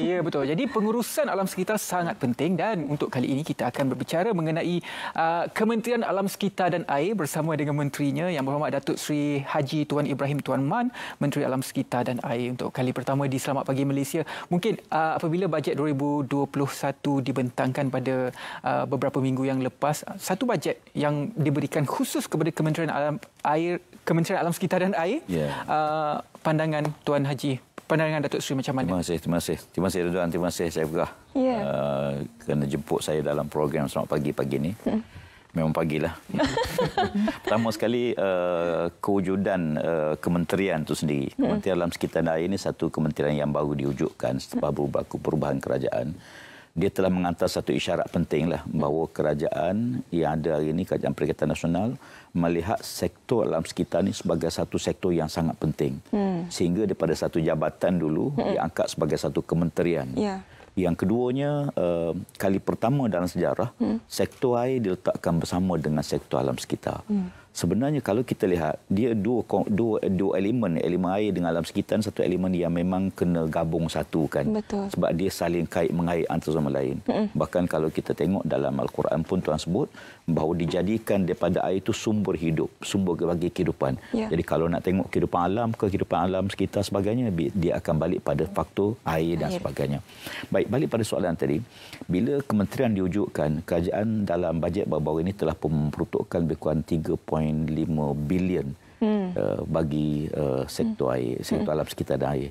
Ya, betul. Jadi pengurusan alam sekitar sangat penting dan untuk kali ini kita akan berbicara mengenai uh, Kementerian Alam Sekitar dan Air bersama dengan menterinya yang berhormat Datuk Seri Haji Tuan Ibrahim Tuan Man, Menteri Alam Sekitar dan Air untuk kali pertama di Selamat Pagi Malaysia. Mungkin uh, apabila bajet 2021 dibentangkan pada uh, beberapa minggu yang lepas, satu bajet yang diberikan khusus kepada Kementerian Alam Air Kementerian Alam Sekitar dan Air, yeah. uh, pandangan Tuan Haji pandangan Datuk Seri macam mana? Terima kasih, terima kasih. Terima kasih Ridwan, terima kasih Syafiqah. Yeah. Ya. Uh, kena jemput saya dalam program selamat pagi pagi ni. Memang pagilah. Pertama sekali uh, kewujudan uh, kementerian tu sendiri. Hmm. Kementerian dalam sekitar daerah ini satu kementerian yang baru diwujudkan setelah hmm. berlaku perubahan kerajaan. Dia telah mengantar satu isyarat penting lah bahawa kerajaan yang ada hari ini, Kerajaan Perikatan Nasional melihat sektor dalam sekitar ini sebagai satu sektor yang sangat penting. Hmm sehingga daripada satu jabatan dulu mm-hmm. diangkat sebagai satu kementerian. Yeah. Yang keduanya uh, kali pertama dalam sejarah mm. sektor air diletakkan bersama dengan sektor alam sekitar. Mm sebenarnya kalau kita lihat dia dua dua dua elemen elemen air dengan alam sekitar satu elemen yang memang kena gabung satukan Betul. sebab dia saling kait mengait antara sama lain mm-hmm. bahkan kalau kita tengok dalam al-Quran pun Tuhan sebut bahawa dijadikan daripada air itu sumber hidup sumber bagi kehidupan yeah. jadi kalau nak tengok kehidupan alam ke kehidupan alam sekitar sebagainya dia akan balik pada faktor air dan air. sebagainya baik balik pada soalan tadi bila kementerian diwujudkan kerajaan dalam bajet baru-baru ini telah memperuntukkan lebih kurang 3. 1.5 bilion hmm. uh, bagi uh, sektor hmm. air, sektor hmm. alam sekitar dan air.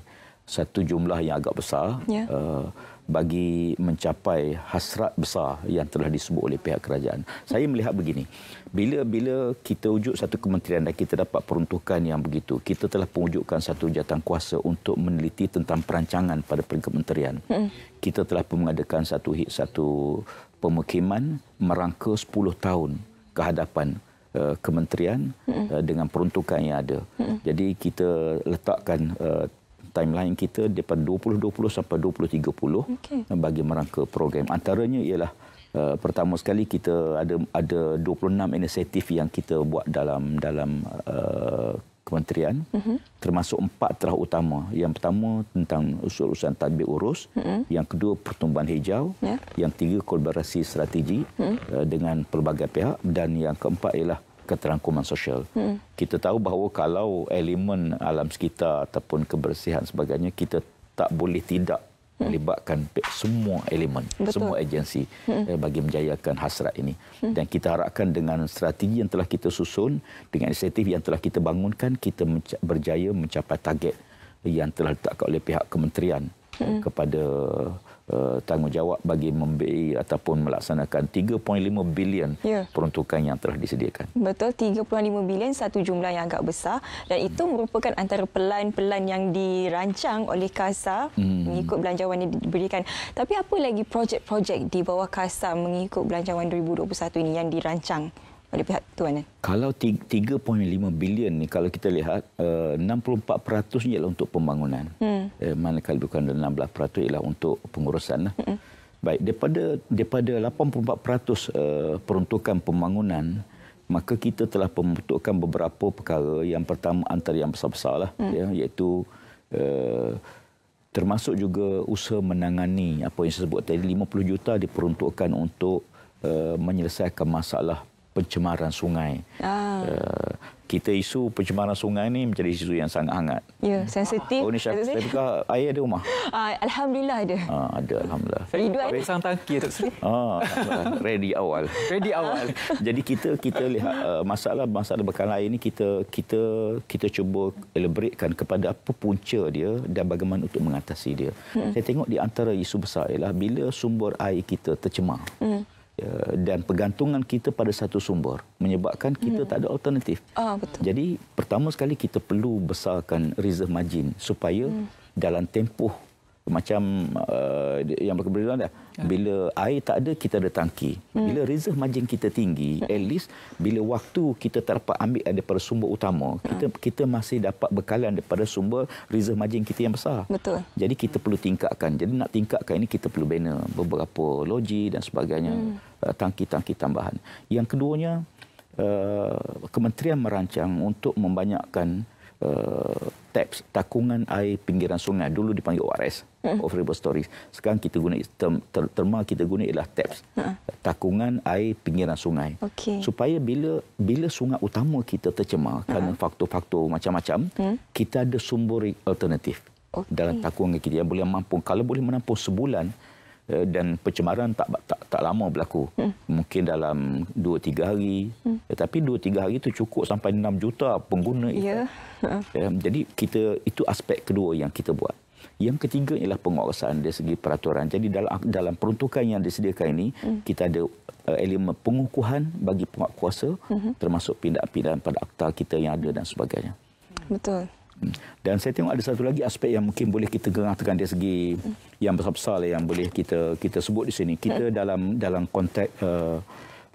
Satu jumlah yang agak besar yeah. uh, bagi mencapai hasrat besar yang telah disebut oleh pihak kerajaan. Saya melihat begini, bila-bila kita wujud satu kementerian dan kita dapat peruntukan yang begitu, kita telah mewujudkan satu jatang kuasa untuk meneliti tentang perancangan pada peringkat kementerian. Mm. Kita telah mengadakan satu hit, satu pemukiman merangka 10 tahun ke hadapan uh, kementerian uh, dengan peruntukan yang ada. Mm. Jadi kita letakkan uh, timeline kita daripada 2020 sampai 2030 okay. Uh, bagi merangka program. Antaranya ialah uh, pertama sekali kita ada ada 26 inisiatif yang kita buat dalam dalam uh, kementerian mm-hmm. termasuk empat terah utama. Yang pertama tentang usul-usulan tadbir urus, mm-hmm. yang kedua pertumbuhan hijau, yeah. yang tiga kolaborasi strategi mm-hmm. dengan pelbagai pihak dan yang keempat ialah keterangkuman sosial. Mm-hmm. Kita tahu bahawa kalau elemen alam sekitar ataupun kebersihan sebagainya kita tak boleh tidak melibatkan semua elemen, Betul. semua agensi hmm. Eh, bagi menjayakan hasrat ini. Hmm. Dan kita harapkan dengan strategi yang telah kita susun, dengan inisiatif yang telah kita bangunkan, kita berjaya mencapai target yang telah ditetapkan oleh pihak kementerian eh, hmm. kepada Eh, tanggungjawab bagi memberi ataupun melaksanakan 3.5 bilion ya. peruntukan yang telah disediakan. Betul, 3.5 bilion satu jumlah yang agak besar dan itu merupakan antara pelan-pelan yang dirancang oleh KASA hmm. mengikut belanjawan yang diberikan. Tapi apa lagi projek-projek di bawah KASA mengikut belanjawan 2021 ini yang dirancang? oleh pihak tuan eh? Kalau 3.5 bilion ni kalau kita lihat eh, uh, 64% ialah untuk pembangunan. Hmm. Eh, manakala bukan 16% ialah untuk pengurusan lah. Hmm. Baik, daripada daripada 84% uh, eh, peruntukan pembangunan maka kita telah membentukkan beberapa perkara yang pertama antara yang besar-besar lah hmm. ya, iaitu uh, termasuk juga usaha menangani apa yang saya sebut tadi 50 juta diperuntukkan untuk uh, menyelesaikan masalah pencemaran sungai. Ah. Uh, kita isu pencemaran sungai ini menjadi isu yang sangat hangat. Ya, sensitif. Oh, ni Syaf, saya buka air ada rumah. Uh, alhamdulillah ada. Ha, ada, alhamdulillah. Saya Ridu ada. Pasang tangki, Tok Sri. Ha, ready awal. Ready awal. Ah, jadi kita kita lihat masalah-masalah uh, bekalan air ni kita kita kita cuba elaboratekan kepada apa punca dia dan bagaimana untuk mengatasi dia. Hmm. Saya tengok di antara isu besar ialah bila sumber air kita tercemar. Hmm. Eh, dan pergantungan kita pada satu sumber menyebabkan kita hmm. tak ada hmm. alternatif. Ah, betul. Jadi pertama sekali kita perlu besarkan reserve margin supaya hmm. dalam tempoh macam uh, yang berkebelian dah ya. bila air tak ada kita ada tangki hmm. bila reserve margin kita tinggi hmm. at least bila waktu kita tak dapat ambil daripada sumber utama kita kita masih dapat bekalan daripada sumber reserve margin kita yang besar betul jadi kita perlu tingkatkan jadi nak tingkatkan ini kita perlu bina beberapa logi dan sebagainya hmm. Eh, tangki-tangki tambahan. Yang keduanya, eh, kementerian merancang untuk membanyakkan eh, taps, takungan air pinggiran sungai. Dulu dipanggil ORS, hmm. Off River Stories. Sekarang kita guna, terma kita guna ialah taps, ha. takungan air pinggiran sungai. Okay. Supaya bila bila sungai utama kita tercemar ha. kerana faktor-faktor macam-macam, hmm. kita ada sumber alternatif. Okay. dalam takungan kita yang boleh mampu kalau boleh menampung sebulan Eh, dan pencemaran tak tak tak lama berlaku. Hmm. Mungkin dalam 2 3 hari. Hmm. Tetapi 2 3 hari itu cukup sampai 6 juta pengguna itu. Yeah. Ya. Hmm. Jadi kita itu aspek kedua yang kita buat. Yang ketiga ialah penguasaan dari segi peraturan. Jadi dalam dalam peruntukan yang disediakan ini, hmm. kita ada eh, elemen pengukuhan bagi penguat kuasa hmm. termasuk pindah-pindahan pada akta kita yang ada dan sebagainya. Betul. Dan saya tengok ada satu lagi aspek yang mungkin boleh kita gerakkan dari segi yang besar-besar lah yang boleh kita kita sebut di sini. Kita dalam dalam konteks uh, eh,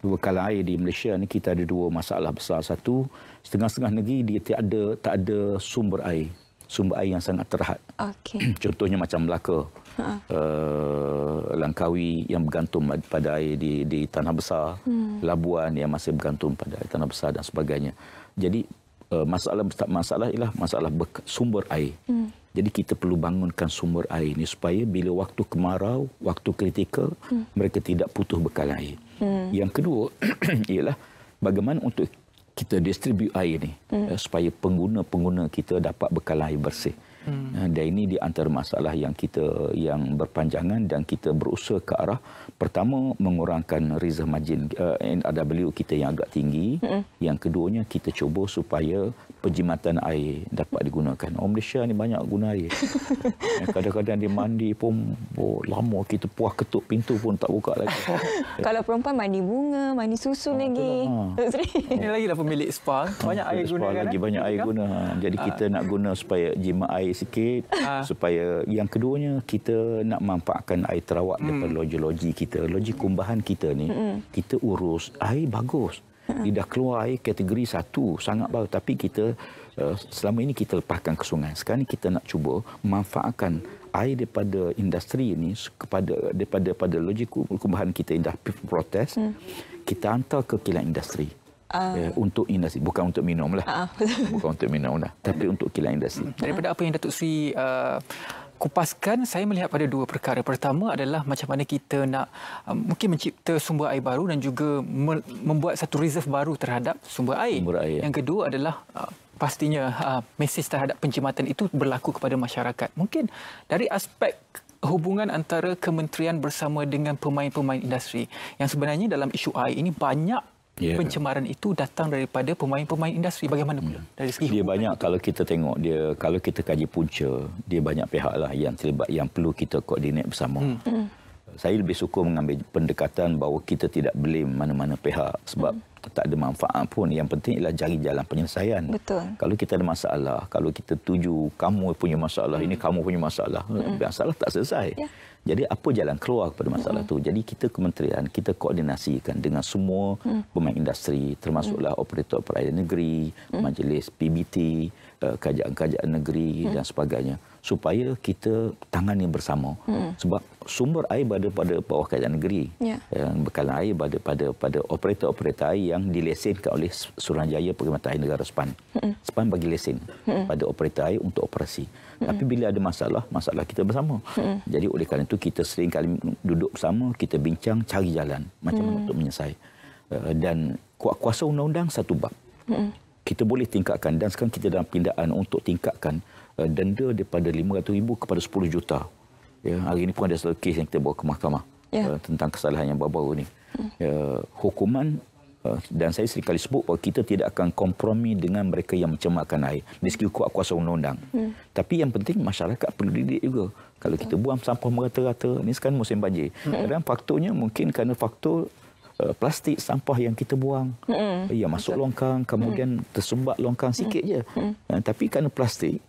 bekalan air di Malaysia ni kita ada dua masalah besar. Satu, setengah-setengah negeri dia tak ada tak ada sumber air. Sumber air yang sangat terhad. Okay. Contohnya macam Melaka. Uh, Langkawi yang bergantung pada air di, di tanah besar, hmm. Labuan yang masih bergantung pada air tanah besar dan sebagainya. Jadi Eh, masalah masalah ialah masalah sumber air. Hmm. Jadi kita perlu bangunkan sumber air ini supaya bila waktu kemarau, waktu kritikal, hmm. mereka tidak putus bekal air. Hmm. Yang kedua ialah bagaimana untuk kita distribute air ini hmm. Eh, supaya pengguna-pengguna kita dapat bekal air bersih. Hmm. Eh, dan ini di antara masalah yang kita yang berpanjangan dan kita berusaha ke arah pertama mengurangkan reserve margin uh, eh, NRW kita yang agak tinggi. Hmm. Yang keduanya kita cuba supaya penjimatan air dapat digunakan. Orang Malaysia ni banyak guna air. Eh, kadang-kadang dia mandi pun oh, lama kita puas ketuk pintu pun tak buka lagi. Kalau perempuan mandi bunga, mandi susu ha, lagi. Ha. Ini lagi dah pemilik spa. Banyak ah, air guna. Spa lagi banyak air guna. Jadi kita nak guna supaya jimat air balik sikit ha. supaya yang keduanya kita nak manfaatkan air terawak hmm. daripada logi-logi kita. logi kumbahan kita ni hmm. kita urus air bagus. Hmm. Dia dah keluar air kategori satu sangat baru tapi kita eh, selama ini kita lepaskan ke sungai. Sekarang ini kita nak cuba manfaatkan air daripada industri ini kepada daripada pada logi kumbahan kita yang dah protes. Hmm. Kita hantar ke kilang industri. Uh, ya, untuk industri bukan untuk minum lah uh, bukan untuk minum lah tapi untuk kilang industri hmm. daripada apa yang Datuk Sri uh, kupaskan saya melihat pada dua perkara pertama adalah macam mana kita nak uh, mungkin mencipta sumber air baru dan juga me- membuat satu reserve baru terhadap sumber air, sumber air ya. yang kedua adalah uh, pastinya uh, mesej terhadap penjimatan itu berlaku kepada masyarakat mungkin dari aspek hubungan antara kementerian bersama dengan pemain-pemain industri yang sebenarnya dalam isu air ini banyak Yeah. Pencemaran itu datang daripada pemain-pemain industri bagaimana pula hmm. dari segi dia banyak itu. kalau kita tengok dia kalau kita kaji punca dia banyak pihak lah yang terlibat yang perlu kita koordinat bersama. Hmm. hmm. Saya lebih suka mengambil pendekatan bahawa kita tidak blame mana-mana pihak sebab hmm. tak ada manfaat pun yang penting ialah jari jalan penyelesaian. Betul. Kalau kita ada masalah, kalau kita tuju kamu punya masalah, hmm. ini kamu punya masalah, hmm. masalah tak selesai. Yeah. Jadi apa jalan keluar kepada masalah mm -hmm. tu? Jadi kita kementerian, kita koordinasikan dengan semua mm. pemain industri termasuklah mm. operator perairan negeri, mm. majlis PBT, kajian kajian negeri mm. dan sebagainya supaya kita tangan yang bersama hmm. sebab sumber air berada pada bawah kerajaan negeri yeah. yang bekalan air berada pada pada operator-operator air yang dilesenkan oleh Suruhanjaya Perkhidmatan Air Negara Sepan. Hmm. Sepan bagi lesen hmm. pada operator air untuk operasi. Hmm. Tapi bila ada masalah, masalah kita bersama. Hmm. Jadi oleh kerana itu kita sering kali duduk bersama, kita bincang cari jalan macam mana hmm. untuk menyelesaikan. Eh, dan kuasa undang-undang satu bab. Hmm. Kita boleh tingkatkan dan sekarang kita dalam pindaan untuk tingkatkan Eh, denda daripada 500 ribu kepada 10 juta. Ya, hari ini pun ada satu kes yang kita bawa ke mahkamah ya. uh, tentang kesalahan yang baru-baru ini. Hmm. Ya, hukuman uh, dan saya sekali sebut bahawa kita tidak akan kompromi dengan mereka yang mencemarkan air. Di segi kuat kuasa undang-undang. Hmm. Tapi yang penting masyarakat perlu didik juga. Kalau kita buang sampah merata-rata, ini sekarang musim banjir. Hmm. Dan faktornya mungkin kerana faktor plastik sampah yang kita buang mm. ia ya, masuk longkang kemudian mm. tersumbat longkang sikit mm. je mm. tapi kerana plastik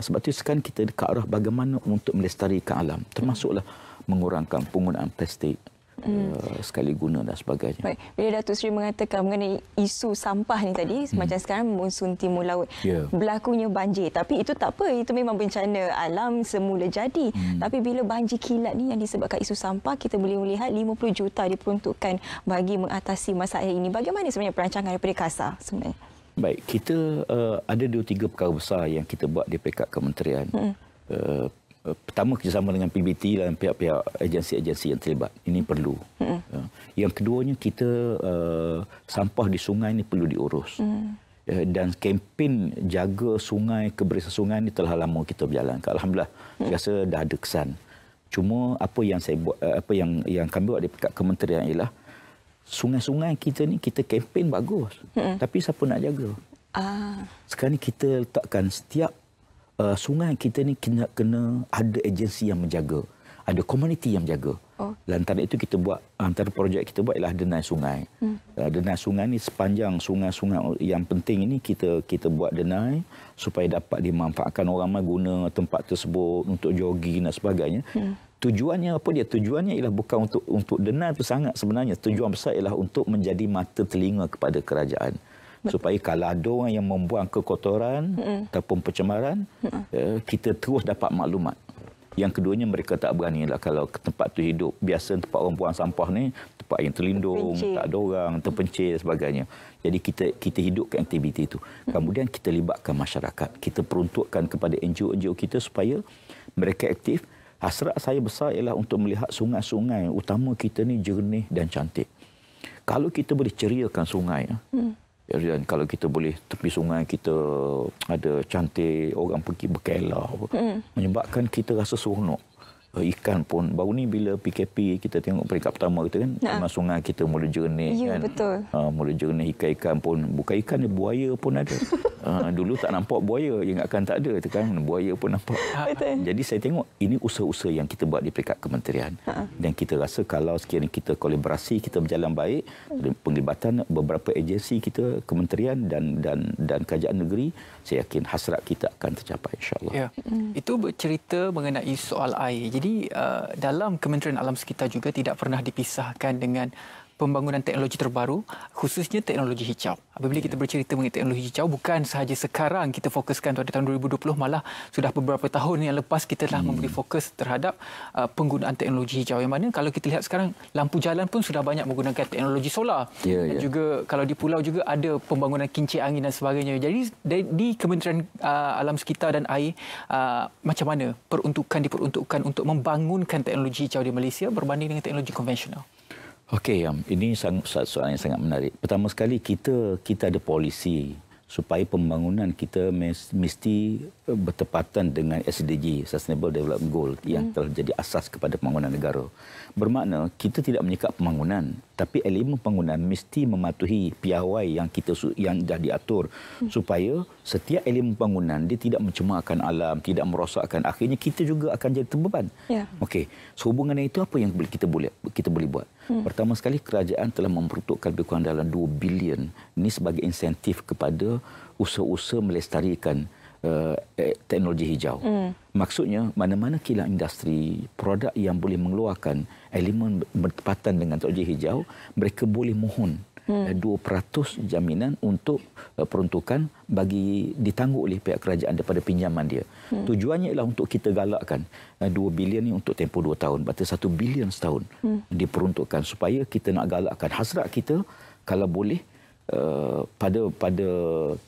sebab itu sekarang kita ke arah bagaimana untuk melestarikan alam. Termasuklah mengurangkan penggunaan plastik. Hmm. Eh, sekali guna dan sebagainya. Baik. Bila Datuk Seri mengatakan mengenai isu sampah ni tadi, hmm. macam sekarang monsun timur laut, yeah. berlakunya banjir. Tapi itu tak apa, itu memang bencana alam semula jadi. Hmm. Tapi bila banjir kilat ni yang disebabkan isu sampah, kita boleh melihat 50 juta diperuntukkan bagi mengatasi masalah ini. Bagaimana sebenarnya perancangan daripada KASA sebenarnya? Baik, kita uh, ada dua tiga perkara besar yang kita buat di pihak kementerian. Mm. Uh, pertama kerjasama dengan PBT dan pihak-pihak agensi-agensi yang terlibat. Ini perlu. Mm. Yang keduanya kita uh, sampah di sungai ini perlu diurus. Mm. Uh, dan kempen jaga sungai, kebersihan sungai ini telah lama kita berjalan. Alhamdulillah, mm. rasa dah ada kesan. Cuma apa yang saya buat, apa yang yang kami buat di pihak kementerian ialah uh, sungai-sungai kita ni kita kempen bagus. Hmm. Tapi siapa nak jaga? Ah. Sekarang ni kita letakkan setiap uh, sungai kita ni kena, kena ada agensi yang menjaga. Ada komuniti yang menjaga. Oh. Lantaran itu kita buat, antara projek kita buat ialah denai sungai. Hmm. Uh, denai sungai ni sepanjang sungai-sungai yang penting ini kita kita buat denai supaya dapat dimanfaatkan orang ramai guna tempat tersebut untuk jogging dan sebagainya. Hmm tujuannya apa dia tujuannya ialah bukan untuk untuk denar tu sangat sebenarnya tujuan besar ialah untuk menjadi mata telinga kepada kerajaan supaya kalau ada orang yang membuang kekotoran mm. ataupun pencemaran mm. eh, kita terus dapat maklumat yang keduanya mereka tak berani lah kalau tempat tu hidup biasa tempat orang buang sampah ni tempat yang terlindung terpencil. tak ada orang terpencil dan sebagainya jadi kita kita hidupkan aktiviti itu mm. kemudian kita libatkan masyarakat kita peruntukkan kepada NGO-NGO kita supaya mereka aktif Hasrat saya besar ialah untuk melihat sungai-sungai utama kita ni jernih dan cantik. Kalau kita boleh ceriakan sungai, ya. hmm. Ya, dan kalau kita boleh tepi sungai kita ada cantik, orang pergi berkelah, hmm. menyebabkan kita rasa seronok. Eh, ikan pun baru ni bila PKP kita tengok peringkat pertama kita kan ha. nah. dalam sungai kita mula jernih ya, kan betul. Uh, mula jernih ikan-ikan pun bukan ikan dia buaya pun ada uh, dulu tak nampak buaya ingatkan tak ada tu kan buaya pun nampak betul. jadi saya tengok ini usaha-usaha yang kita buat di peringkat kementerian uh dan kita rasa kalau sekiranya kita kolaborasi kita berjalan baik penglibatan beberapa agensi kita kementerian dan dan dan kerajaan negeri saya yakin hasrat kita akan tercapai insyaallah. Ya. Itu bercerita mengenai soal air. Jadi uh, dalam Kementerian Alam Sekitar juga tidak pernah dipisahkan dengan pembangunan teknologi terbaru khususnya teknologi hijau. Apabila kita ya. bercerita mengenai teknologi hijau bukan sahaja sekarang kita fokuskan pada tahun 2020 malah sudah beberapa tahun yang lepas kita telah hmm. memberi fokus terhadap uh, penggunaan teknologi hijau. Yang mana kalau kita lihat sekarang lampu jalan pun sudah banyak menggunakan teknologi solar. Yeah, yeah. Dan ya. juga kalau di pulau juga ada pembangunan kincir angin dan sebagainya. Jadi di, Kementerian uh, Alam Sekitar dan Air uh, macam mana peruntukan diperuntukkan untuk membangunkan teknologi hijau di Malaysia berbanding dengan teknologi konvensional? Okey, um, ini sangat soalan yang sangat menarik. Pertama sekali kita kita ada polisi supaya pembangunan kita mesti eh, bertepatan dengan SDG Sustainable Development Goal yang hmm. telah jadi asas kepada pembangunan negara. Bermakna kita tidak menyekat pembangunan tapi elemen pembangunan mesti mematuhi piawai yang kita yang dah diatur hmm. supaya setiap elemen pembangunan dia tidak mencemarkan alam, tidak merosakkan akhirnya kita juga akan jadi terbeban. Yeah. Okey, sehubungan itu apa yang kita boleh kita boleh buat? Hmm. Pertama sekali kerajaan telah memperuntukkan lebih kurang dalam 2 bilion ini sebagai insentif kepada usaha-usaha melestarikan uh, teknologi hijau. Mm. Maksudnya mana-mana kilang industri produk yang boleh mengeluarkan elemen bertepatan dengan teknologi hijau, mereka boleh mohon mm. uh, 2% jaminan untuk uh, peruntukan bagi ditangguh oleh pihak kerajaan daripada pinjaman dia. Mm. Tujuannya ialah untuk kita galakkan uh, 2 bilion ni untuk tempoh 2 tahun, berarti 1 bilion setahun mm. diperuntukkan supaya kita nak galakkan hasrat kita kalau boleh Eh, pada pada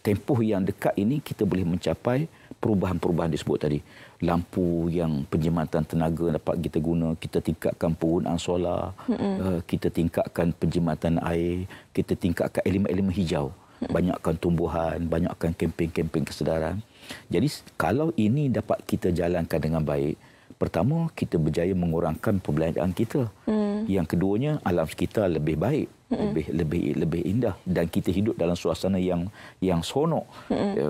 tempoh yang dekat ini kita boleh mencapai perubahan-perubahan disebut tadi lampu yang penjimatan tenaga dapat kita guna kita tingkatkan penggunaan solar mm-hmm. uh, eh, kita tingkatkan penjimatan air kita tingkatkan elemen-elemen hijau mm-hmm. banyakkan tumbuhan banyakkan kemping-kemping kesedaran jadi kalau ini dapat kita jalankan dengan baik pertama kita berjaya mengurangkan perbelanjaan kita mm. yang keduanya alam sekitar lebih baik hmm lebih lebih lebih indah dan kita hidup dalam suasana yang yang seronok hmm ya,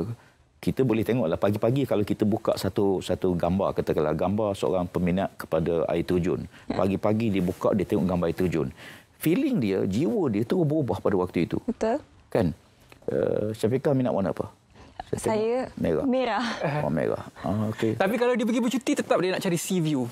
kita boleh tengoklah pagi-pagi kalau kita buka satu satu gambar katakanlah gambar seorang peminat kepada air terjun mm pagi-pagi dia buka dia tengok gambar air terjun feeling dia jiwa dia tu berubah pada waktu itu betul kan uh, Syafiqah minat warna apa saya, saya merah. merah. Oh merah. Oh, ah, okay. Tapi kalau dia pergi bercuti tetap dia nak cari sea view.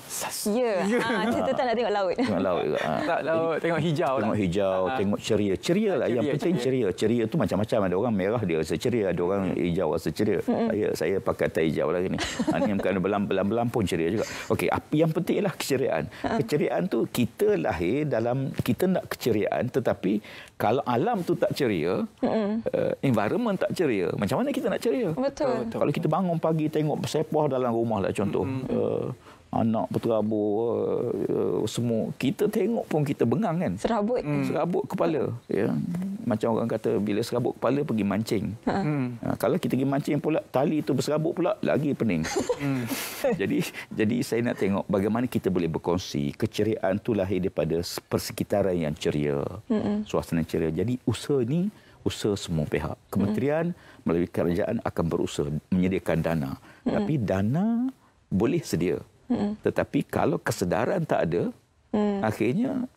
Ya. Yeah. Ha, tetap nak tengok laut. Tengok laut juga. Ha. Tak laut, Jadi, tengok hijau lah. Tengok hijau, ha. tengok ceria. Ceria lah yang penting ceria. ceria. Ceria tu macam-macam ada orang merah dia rasa ceria, ada orang hijau rasa ceria. Mm-hmm. Saya saya pakai tai hijau lagi ni. Ha ni bukan belam-belam pun ceria juga. Okey, apa yang penting ialah keceriaan. Ha. Keceriaan tu kita lahir dalam kita nak keceriaan tetapi kalau alam tu tak ceria, mm-hmm. uh, environment tak ceria, macam mana kita nak ceria? ceria. Betul. Uh, eh, betul. Kalau kita bangun pagi tengok sepah dalam rumah lah contoh. Mm-hmm. Uh, anak berterabur uh, semua. Kita tengok pun kita bengang kan. Serabut. Mm. Serabut kepala. Ya. Yeah. Macam orang kata bila serabut kepala pergi mancing. Ha. Mm. ha kalau kita pergi mancing pula tali itu berserabut pula lagi pening. Mm. jadi jadi saya nak tengok bagaimana kita boleh berkongsi. Keceriaan itu lahir daripada persekitaran yang ceria. mm Suasana ceria. Jadi usaha ini usaha semua pihak. Kementerian hmm. melalui kerajaan akan berusaha menyediakan dana. Hmm. Tapi dana boleh sedia. Hmm. Tetapi kalau kesedaran tak ada, hmm. akhirnya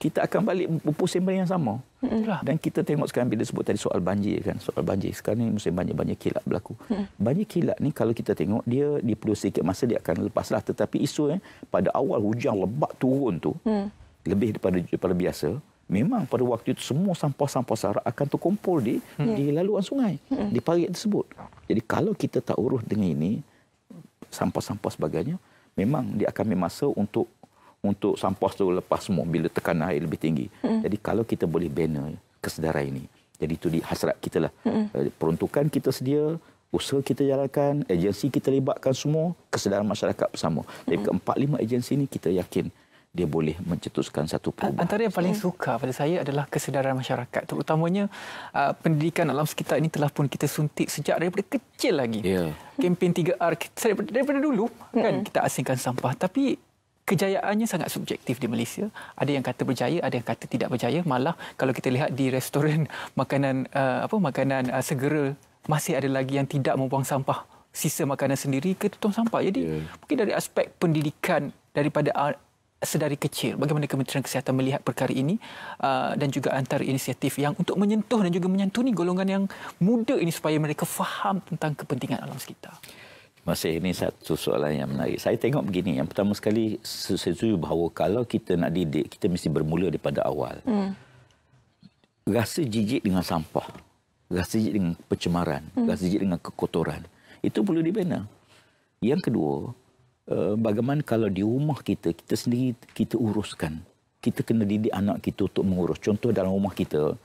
kita akan balik pusing benda yang sama. Hmm. Dan kita tengok sekarang bila sebut tadi soal banjir kan, soal banjir. Sekarang ini musim banjir, banyak kilat berlaku. Hmm. Banjir kilat ni kalau kita tengok dia di perlu sikit masa dia akan lepaslah. Tetapi isu eh, pada awal hujan lebat turun tu, hmm. lebih daripada, daripada biasa, memang pada waktu itu semua sampah-sampah sarap akan terkumpul di hmm. di laluan sungai hmm. di parit tersebut. Jadi kalau kita tak urus dengan ini sampah-sampah sebagainya memang dia akan ambil masa untuk untuk sampah tu lepas semua bila tekanan air lebih tinggi. Hmm. Jadi kalau kita boleh bina kesedaran ini. Jadi itu di hasrat kita lah. Hmm. Eh, peruntukan kita sedia, usaha kita jalankan, agensi kita libatkan semua, kesedaran masyarakat bersama. Jadi hmm. keempat lima agensi ini kita yakin dia boleh mencetuskan satu perubahan. Antara yang paling hmm. suka pada saya adalah kesedaran masyarakat. Terutamanya uh, pendidikan alam sekitar ini telah pun kita suntik sejak daripada kecil lagi. Yeah. Kempen 3R daripada, daripada dulu mm-hmm. kita asingkan sampah tapi kejayaannya sangat subjektif di Malaysia. Ada yang kata berjaya, ada yang kata tidak berjaya. Malah kalau kita lihat di restoran makanan uh, apa makanan uh, segera masih ada lagi yang tidak membuang sampah sisa makanan sendiri ke tong sampah. Jadi yeah. mungkin dari aspek pendidikan daripada sedari kecil bagaimana Kementerian Kesihatan melihat perkara ini uh, dan juga antara inisiatif yang untuk menyentuh dan juga menyentuhi golongan yang muda ini supaya mereka faham tentang kepentingan alam sekitar. Masih ini satu soalan yang menarik. Saya tengok begini, yang pertama sekali saya setuju bahawa kalau kita nak didik, kita mesti bermula daripada awal. Hmm. Rasa jijik dengan sampah, rasa jijik dengan pencemaran, hmm. rasa jijik dengan kekotoran, itu perlu dibina. Yang kedua, Eh, bagaimana kalau di rumah kita, kita sendiri kita uruskan. Kita kena didik anak kita untuk mengurus. Contoh dalam rumah kita,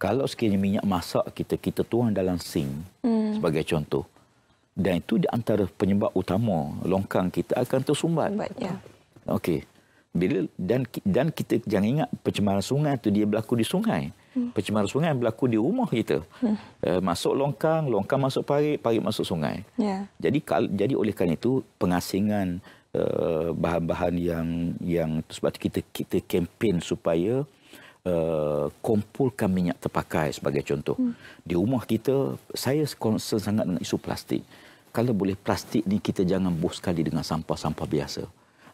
kalau sekiranya minyak masak kita, kita tuang dalam sink hmm. sebagai contoh. Dan itu di antara penyebab utama longkang kita akan tersumbat. Sumbat, ya. Okey. Bila dan dan kita jangan ingat pencemaran sungai itu dia berlaku di sungai. Hmm. Hmm. pencemaran sungai berlaku di rumah kita. Hmm. Eh, masuk longkang, longkang masuk parit, parit masuk sungai. Yeah. Jadi kal, jadi oleh kerana itu pengasingan eh, bahan-bahan uh, yang yang sebab itu kita kita kempen supaya Uh, kumpulkan minyak terpakai sebagai contoh. Hmm. Di rumah kita, saya concern sangat dengan isu plastik. Kalau boleh plastik ni kita jangan buh sekali dengan sampah-sampah biasa.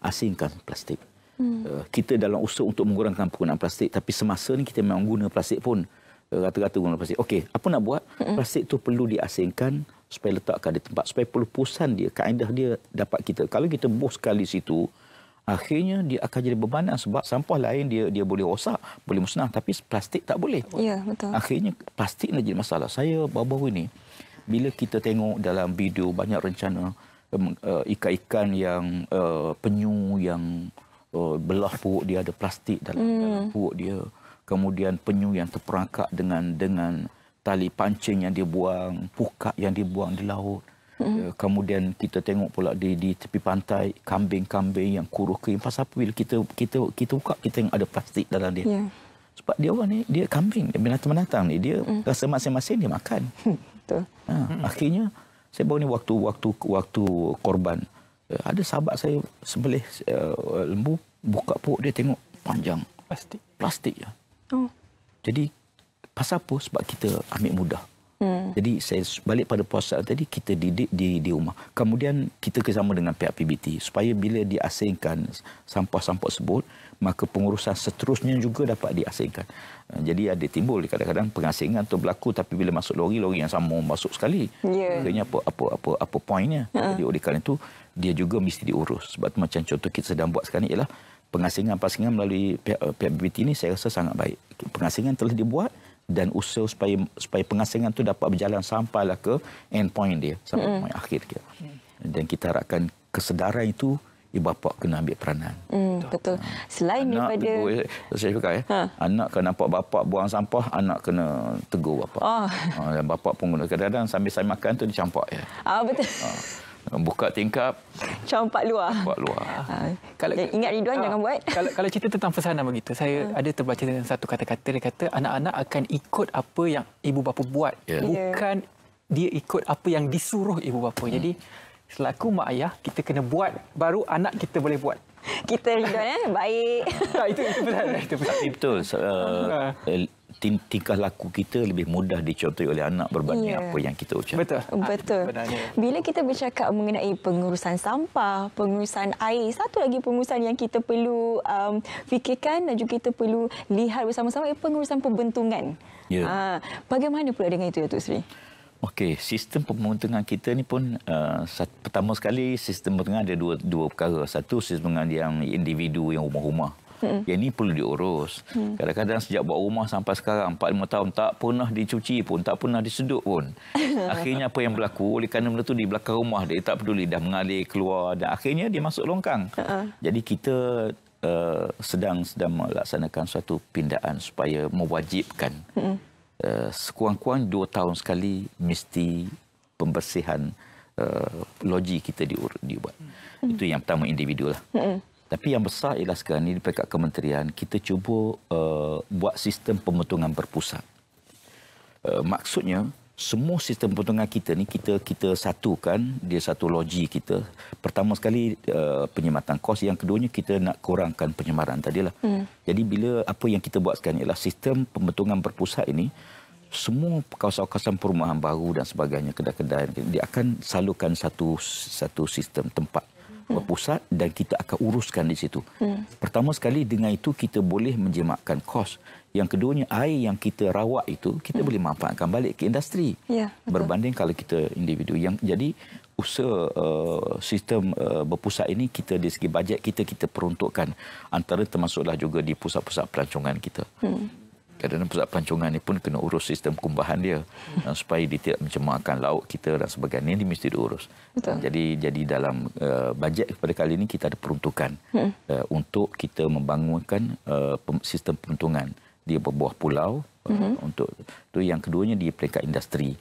Asingkan plastik. Uh, kita dalam usaha untuk mengurangkan penggunaan plastik tapi semasa ni kita memang guna plastik pun eh, rata-rata uh, guna plastik. Okey, apa nak buat? hmm Plastik tu perlu diasingkan supaya letakkan di tempat supaya pelupusan dia, kaedah dia dapat kita. Kalau kita buh sekali situ, akhirnya dia akan jadi bebanan sebab sampah lain dia dia boleh rosak, boleh musnah tapi plastik tak boleh. Ya, yeah, betul. Akhirnya plastik ni jadi masalah. Saya baru-baru ini bila kita tengok dalam video banyak rencana eh, ikan-ikan yang penyu yang uh, belah puuk dia ada plastik dalam, mm. dalam puuk dia. Kemudian penyu yang terperangkap dengan dengan tali pancing yang dia buang, pukat yang dia buang di laut. Mm. Uh, kemudian kita tengok pula di di tepi pantai kambing-kambing yang kuruh kering. Pasal apa bila kita kita kita buka kita tengok ada plastik dalam dia. Yeah. Sebab dia orang ni dia kambing dia binatang menatang ni dia mm. rasa masing-masing dia makan. Betul. Ha, hmm. akhirnya saya bawa ni waktu waktu waktu korban Eh, ada sahabat saya sebelah uh, lembu buka pok dia tengok panjang plastik plastik ya. Oh. Jadi pasal apa sebab kita ambil mudah. Hmm. Jadi saya balik pada puasa tadi kita didik di di rumah. Kemudian kita kerjasama dengan pihak PBT supaya bila diasingkan sampah-sampah sebut maka pengurusan seterusnya juga dapat diasingkan. Eh, jadi ada timbul kadang-kadang pengasingan tu berlaku tapi bila masuk lori lori yang sama masuk sekali. Maknanya ya. yeah. apa apa apa apa poinnya? Uh-huh. Ha. Jadi oleh kerana itu dia juga mesti diurus. Sebab tu, macam contoh kita sedang buat sekarang ialah pengasingan pasingan melalui pihak, eh, pihak BBT ini saya rasa sangat baik. Pengasingan telah dibuat dan usaha supaya supaya pengasingan tu dapat berjalan sampailah ke end point dia sampai mm. point akhir dia. Dan kita harapkan kesedaran itu ibu bapa kena ambil peranan. Hmm, betul. Ha. Selain anak daripada... Tegur, saya cakap ya. Ha. Anak kena nampak bapa buang sampah, anak kena tegur bapa. Oh. Ha, dan bapa pun guna kadang-kadang sambil saya makan tu dicampak ya. Ah ha, betul. Ha. Buka tingkap. Campak luar. Campak luar. Ha. Kalau, ya, ingat Ridwan, ha. jangan buat. Kalau, kalau cerita tentang pesanan begitu, saya ha. ada terbaca dengan satu kata-kata. Dia kata, anak-anak akan ikut apa yang ibu bapa buat. Yeah. Ya. Bukan yeah. dia ikut apa yang disuruh ibu bapa. Hmm. Jadi, selaku mak ayah kita kena buat baru anak kita boleh buat. Kita ridon eh baik. Tak itu itu betul. Itu betul. betul. Uh, ha. eh, tingkah laku kita lebih mudah dicontohi oleh anak berbanding yeah. apa yang kita ucap. Betul. Betul. Bila kita bercakap mengenai pengurusan sampah, pengurusan air, satu lagi pengurusan yang kita perlu um, fikirkan dan juga kita perlu lihat bersama-sama ialah eh, pengurusan pembentungan. Yeah. Ya. Uh, bagaimana pula dengan itu ya Datuk Sri? Okey, sistem pembentangan kita ni pun uh, pertama sekali sistem pembentangan ada dua dua perkara. Satu sistem pembentangan yang individu yang rumah-rumah. Hmm. Yang ini perlu diurus. Hmm. Kadang-kadang sejak buat rumah sampai sekarang 4 5 tahun tak pernah dicuci pun, tak pernah diseduk pun. Akhirnya apa yang berlaku? Oleh kerana benda itu di belakang rumah dia tak peduli dah mengalir keluar dan akhirnya dia masuk longkang. Uh-uh. Jadi kita uh, sedang sedang melaksanakan suatu pindaan supaya mewajibkan. Hmm. Eh, sekurang-kurangnya dua tahun sekali mesti pembersihan uh, eh, loji kita di, dibuat. Hmm. Itu yang pertama individu lah. Hmm. Tapi yang besar ialah sekarang ini di pekat kementerian, kita cuba uh, buat sistem pemotongan berpusat. Uh, maksudnya, semua sistem pertunangan kita ni kita kita satukan dia satu logi kita pertama sekali uh, penyematan kos yang keduanya kita nak kurangkan penyemaran tadilah hmm. jadi bila apa yang kita buat sekarang ialah sistem pembentukan perpusat ini semua kawasan-kawasan perumahan baru dan sebagainya kedai-kedai dia akan salurkan satu satu sistem tempat perpusat hmm. dan kita akan uruskan di situ. Hmm. Pertama sekali dengan itu kita boleh menjimatkan kos. Yang keduanya, air yang kita rawat itu, kita hmm. boleh manfaatkan balik ke industri. Ya, berbanding kalau kita individu. yang Jadi, usaha uh, sistem uh, berpusat ini, kita di segi bajet kita, kita peruntukkan. Antara termasuklah juga di pusat-pusat pelancongan kita. Hmm. Kadang-kadang pusat pelancongan ini pun kena urus sistem kumbahan dia. Hmm. Uh, supaya dia tidak mencemarkan laut kita dan sebagainya. Ini mesti diurus. Betul. Jadi, jadi dalam uh, bajet pada kali ini, kita ada peruntukan. Hmm. Uh, untuk kita membangunkan uh, sistem peruntungan. Di bawah pulau mm-hmm. uh, mhm. untuk tu yang keduanya di peringkat industri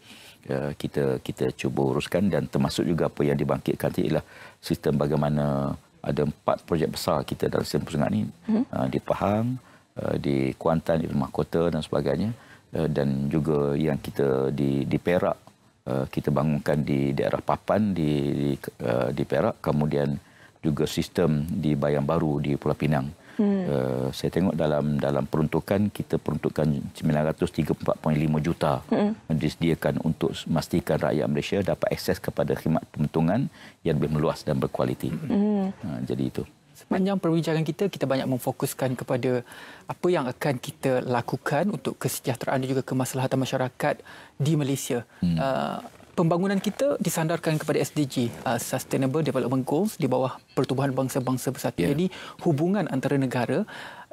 uh, kita kita cuba uruskan dan termasuk juga apa yang dibangkitkan tadi ialah sistem bagaimana ada empat projek besar kita dalam sistem persengat ini mm-hmm. uh, di Pahang uh, di Kuantan di rumah kota dan sebagainya uh, dan juga yang kita di di Perak uh, kita bangunkan di daerah Papan di di, uh, di Perak kemudian juga sistem di Bayang Baru di Pulau Pinang. Hmm. Uh, saya tengok dalam dalam peruntukan kita peruntukan 934.5 juta hmm. disediakan untuk memastikan rakyat Malaysia dapat akses kepada khidmat pembentungan yang lebih meluas dan berkualiti. Hmm. Uh, jadi itu. Sepanjang perbincangan kita kita banyak memfokuskan kepada apa yang akan kita lakukan untuk kesejahteraan dan juga kemaslahatan masyarakat di Malaysia. Hmm. Uh, pembangunan kita disandarkan kepada SDG uh, Sustainable Development Goals di bawah Pertubuhan Bangsa-Bangsa Bersatu. Yeah. Jadi hubungan antara negara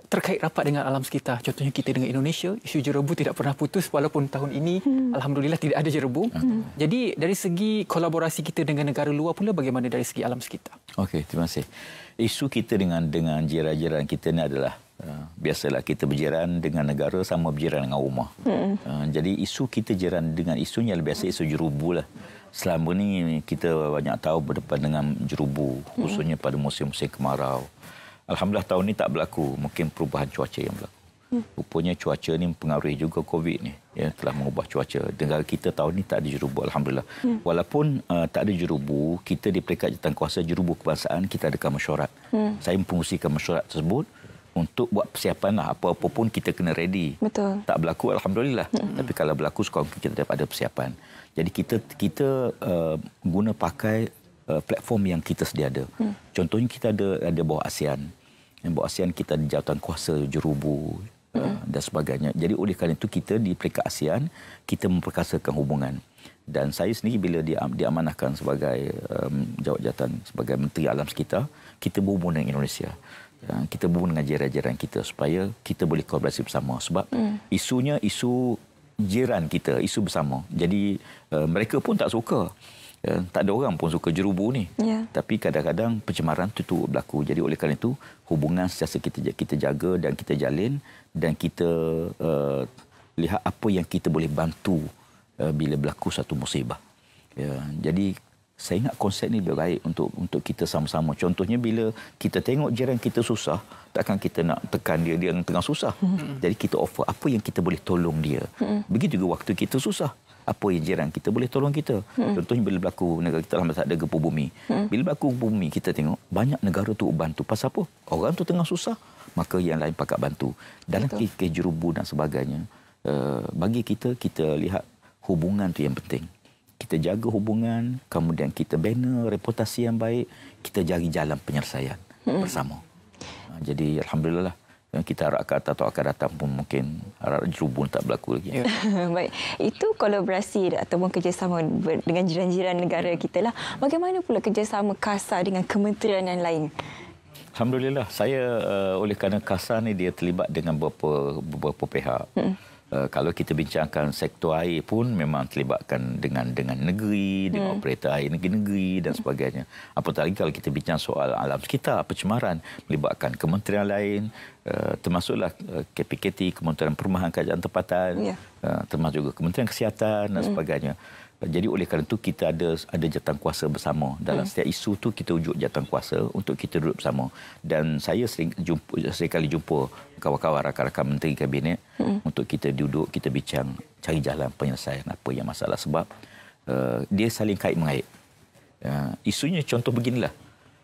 terkait rapat dengan alam sekitar. Contohnya kita dengan Indonesia, isu jerebu tidak pernah putus walaupun tahun ini hmm. alhamdulillah tidak ada jerebu. Hmm. hmm. Jadi dari segi kolaborasi kita dengan negara luar pula bagaimana dari segi alam sekitar? Okey, terima kasih. Isu kita dengan dengan jiran-jiran kita ini adalah Ha, biasalah kita berjiran dengan negara sama berjiran dengan rumah. Hmm. Ha, jadi isu kita jiran dengan isunya lebih biasa isu jerubu lah. Selama ni kita banyak tahu berdepan dengan jerubu khususnya hmm. pada musim-musim kemarau. Alhamdulillah tahun ini tak berlaku mungkin perubahan cuaca yang berlaku. Hmm. Rupanya cuaca ni mempengaruhi juga COVID ni ya, telah mengubah cuaca. Negara kita tahun ini tak ada jerubu Alhamdulillah. Hmm. Walaupun uh, tak ada jerubu, kita di peringkat jatuhan kuasa jerubu kebangsaan kita adakan mesyuarat. Hmm. Saya mempengusikan mesyuarat tersebut untuk buat persiapan lah apa-apa pun kita kena ready. Betul. Tak berlaku alhamdulillah. Mm -hmm. Tapi kalau berlaku sekarang kita dapat ada persiapan. Jadi kita kita uh, guna pakai uh, platform yang kita sedia ada. Mm. Contohnya kita ada ada bawah ASEAN. Yang bawah ASEAN kita ada jawatan kuasa Jerubu mm -hmm. uh, dan sebagainya. Jadi oleh kerana itu kita di peringkat ASEAN kita memperkasakan hubungan dan saya sendiri bila dia diamanahkan sebagai um, jawatan sebagai menteri alam sekitar kita berhubung dengan Indonesia ya, kita bubuh dengan jiran-jiran kita supaya kita boleh kolaborasi bersama sebab hmm. isunya isu jiran kita isu bersama jadi uh, mereka pun tak suka Ya, tak ada orang pun suka jerubu ni. Ya. Tapi kadang-kadang pencemaran itu berlaku. Jadi oleh kerana itu hubungan siasa kita kita jaga dan kita jalin dan kita uh, lihat apa yang kita boleh bantu uh, bila berlaku satu musibah. Ya, jadi saya ingat konsep ni lebih baik untuk untuk kita sama-sama. Contohnya bila kita tengok jiran kita susah, takkan kita nak tekan dia dia yang tengah susah. Mm-hmm. Jadi kita offer apa yang kita boleh tolong dia. Mm-hmm. Begitu juga waktu kita susah, apa yang jiran kita boleh tolong kita. Mm-hmm. Contohnya bila berlaku negara kita lama tak ada gempa bumi. Mm-hmm. Bila berlaku bumi, kita tengok banyak negara tu bantu. pas apa? Orang tu tengah susah, maka yang lain pakat bantu. Dalam kes dan sebagainya, uh, bagi kita, kita lihat hubungan tu yang penting kita jaga hubungan, kemudian kita bina reputasi yang baik, kita jari jalan penyelesaian hmm. bersama. Ha, jadi alhamdulillah lah. Yang kita harap kata atau akan datang pun mungkin harap jerubun tak berlaku lagi. Ya. Baik, itu kolaborasi ataupun kerjasama dengan jiran-jiran negara kita lah. Bagaimana pula kerjasama KASA dengan kementerian yang lain? Alhamdulillah, saya uh, oleh kerana KASA ni dia terlibat dengan beberapa beberapa pihak. Hmm. Eh, kalau kita bincangkan sektor air pun memang terlibatkan dengan dengan negeri, dengan hmm. operator air negeri-negeri dan sebagainya. Apatah lagi kalau kita bincang soal alam sekitar, pencemaran melibatkan kementerian lain, uh, termasuklah eh, KPKT, Kementerian Perumahan Kajian Tempatan, yeah. Ya. uh, termasuk juga Kementerian Kesihatan dan hmm. sebagainya jadi oleh kerana itu kita ada ada jatang kuasa bersama dalam hmm. setiap isu tu kita wujud jatuh kuasa untuk kita duduk bersama dan saya sering jumpa sering kali jumpa kawan-kawan rakan-rakan menteri kabinet hmm. untuk kita duduk kita bincang cari jalan penyelesaian apa yang masalah sebab uh, dia saling kait mengait uh, isunya contoh beginilah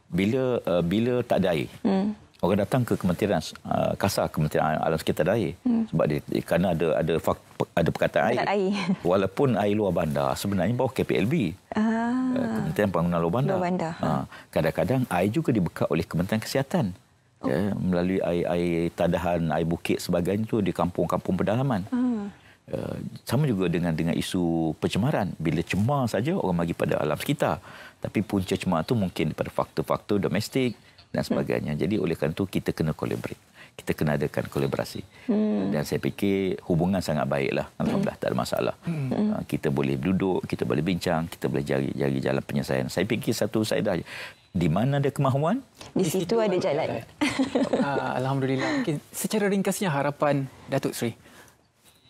bila uh, bila tak ada air hmm orang datang ke kementerian uh, kasar kementerian alam sekitar daerah hmm. sebab dia, dia kerana ada ada fak, ada perkataan air. air walaupun air luar bandar sebenarnya bawah KPLB ah. Uh, kementerian pembangunan luar bandar, ah, kadang-kadang air juga dibekal oleh kementerian kesihatan oh. ya melalui air air tadahan air bukit sebagainya tu di kampung-kampung pedalaman hmm. uh, sama juga dengan dengan isu pencemaran bila cemar saja orang bagi pada alam sekitar tapi punca cemar tu mungkin daripada faktor-faktor domestik dan sebagainya. Hmm. Jadi oleh kerana itu kita kena collaborate. Kita kena adakan kolaborasi. Hmm. Dan saya fikir hubungan sangat baiklah. Alhamdulillah hmm. tak ada masalah. Hmm. Ah, kita boleh duduk, kita boleh bincang, kita boleh jari-jari jalan penyelesaian. Saya fikir satu saya dah di mana ada kemahuan, di situ, di situ ada jalan. jalan. Ah, Alhamdulillah. Okay. Secara ringkasnya harapan Datuk Sri.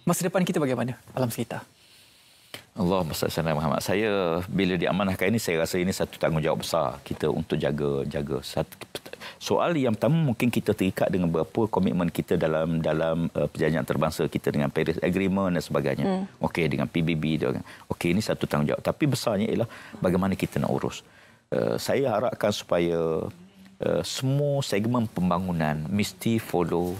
Masa depan kita bagaimana? Alam sekitar. Allah SWT Muhammad. Saya bila diamanahkan ini saya rasa ini satu tanggungjawab besar kita untuk jaga jaga satu soal yang pertama mungkin kita terikat dengan berapa komitmen kita dalam dalam uh, perjanjian terbangsa kita dengan Paris Agreement dan sebagainya. Hmm. Okey dengan PBB dan okey ini satu tanggungjawab tapi besarnya ialah bagaimana kita nak urus. Uh, saya harapkan supaya uh, semua segmen pembangunan mesti follow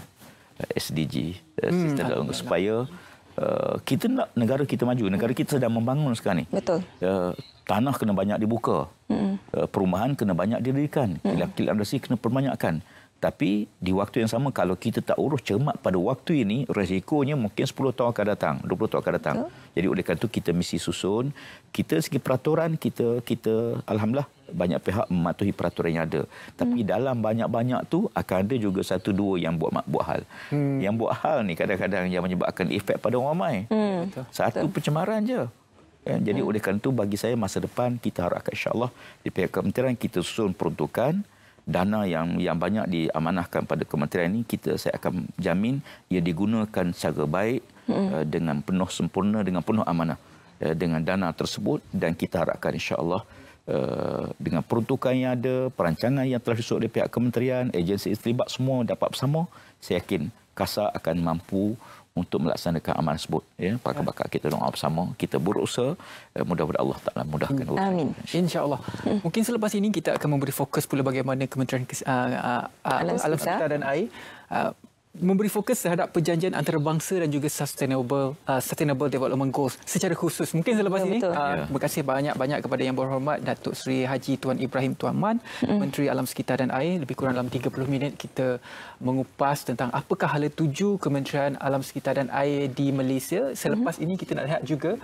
uh, SDG uh, hmm. sistem hmm. supaya Eh, kita nak negara kita maju. Negara kita sedang membangun sekarang ni. Betul. Uh, tanah kena banyak dibuka. Mm. Uh, perumahan kena banyak didirikan. Kilang-kilang mm. resi kena permanyakkan. Tapi di waktu yang sama kalau kita tak urus cermat pada waktu ini resikonya mungkin 10 tahun akan datang, 20 tahun akan datang. Betul. Jadi oleh kerana itu kita mesti susun kita segi peraturan kita kita alhamdulillah banyak pihak mematuhi peraturan yang ada. Tapi hmm. dalam banyak-banyak tu akan ada juga satu dua yang buat buat hal. Hmm. Yang buat hal ni kadang-kadang yang menyebabkan efek pada orang ramai. Hmm. Ya, satu Betul. pencemaran je. Ya, jadi hmm. oleh kerana itu bagi saya masa depan kita harapkan insya Allah di pihak kementerian kita susun peruntukan dana yang yang banyak diamanahkan pada kementerian ini kita saya akan jamin ia digunakan secara baik hmm. Eh, dengan penuh sempurna dengan penuh amanah eh, dengan dana tersebut dan kita harapkan insya Allah Eh, dengan peruntukan yang ada, perancangan yang telah disusun oleh pihak kementerian, agensi terlibat semua dapat bersama, saya yakin KASA akan mampu untuk melaksanakan amalan tersebut. Ya, pakar-pakar kita doa bersama, kita berusaha, eh, mudah-mudahan Allah Ta'ala mudahkan. Amin. Amin. InsyaAllah. Hmm. Mungkin selepas ini kita akan memberi fokus pula bagaimana Kementerian Kes- uh, uh, uh, Alam Sekitar dan Air uh, memberi fokus terhadap perjanjian antarabangsa dan juga sustainable uh, sustainable development goals secara khusus. Mungkin selepas ya, ini, uh, ya. terima kasih banyak-banyak kepada yang berhormat Datuk Seri Haji Tuan Ibrahim Tuan Man, mm. Menteri Alam Sekitar dan Air. Lebih kurang dalam 30 minit kita mengupas tentang apakah hala tuju Kementerian Alam Sekitar dan Air di Malaysia. Selepas mm. ini kita nak lihat juga